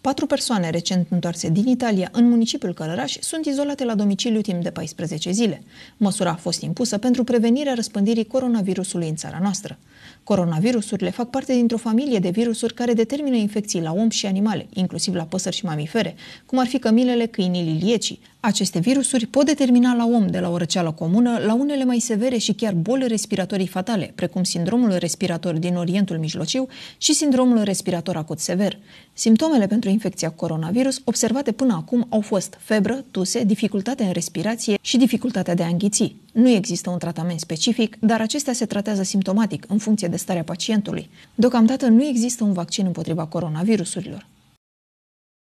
Patru persoane recent întoarse din Italia în municipiul Călăraș sunt izolate la domiciliu timp de 14 zile. Măsura a fost impusă pentru prevenirea răspândirii coronavirusului în țara noastră. Coronavirusurile fac parte dintr-o familie de virusuri care determină infecții la om și animale, inclusiv la păsări și mamifere, cum ar fi cămilele, câinii liliecii, aceste virusuri pot determina la om de la o răceală comună la unele mai severe și chiar boli respiratorii fatale, precum sindromul respirator din Orientul Mijlociu și sindromul respirator acut sever. Simptomele pentru infecția coronavirus observate până acum au fost febră, tuse, dificultate în respirație și dificultatea de a înghiți. Nu există un tratament specific, dar acestea se tratează simptomatic în funcție de starea pacientului. Deocamdată nu există un vaccin împotriva coronavirusurilor.